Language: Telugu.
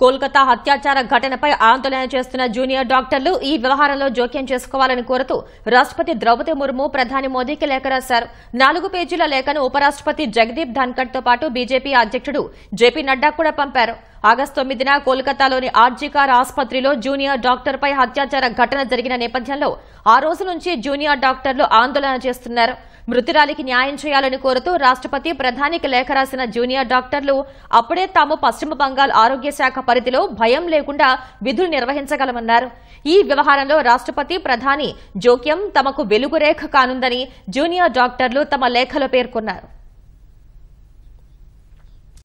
కోల్కతా హత్యాచార ఘటనపై ఆందోళన చేస్తున్న జూనియర్ డాక్టర్లు ఈ వ్యవహారంలో జోక్యం చేసుకోవాలని కోరుతూ రాష్ట్రపతి ద్రౌపది ముర్ము ప్రధాని మోదీకి లేఖ రాశారు నాలుగు పేజీల లేఖను ఉపరాష్ట్రపతి జగదీప్ ధన్కర్ తో పాటు బీజేపీ అధ్యక్షుడు జేపీ నడ్డా కూడా పంపారు ఆగస్టు తొమ్మిదిన కోల్కతాలోని ఆర్జికార్ ఆసుపత్రిలో జూనియర్ డాక్టర్పై హత్యాచార ఘటన జరిగిన నేపథ్యంలో ఆ రోజు నుంచి జూనియర్ డాక్టర్లు ఆందోళన చేస్తున్నారు మృతురాలికి న్యాయం చేయాలని కోరుతూ రాష్ట్రపతి ప్రధానికి లేఖ రాసిన జూనియర్ డాక్టర్లు అప్పుడే తాము పశ్చిమ బంగాల్ ఆరోగ్య శాఖ పరిధిలో భయం లేకుండా విధులు నిర్వహించగలమన్నారు ఈ వ్యవహారంలో రాష్ట్రపతి ప్రధాని జోక్యం తమకు వెలుగురేఖ కానుందని జూనియర్ డాక్టర్లు తమ లేఖలో పేర్కొన్నారు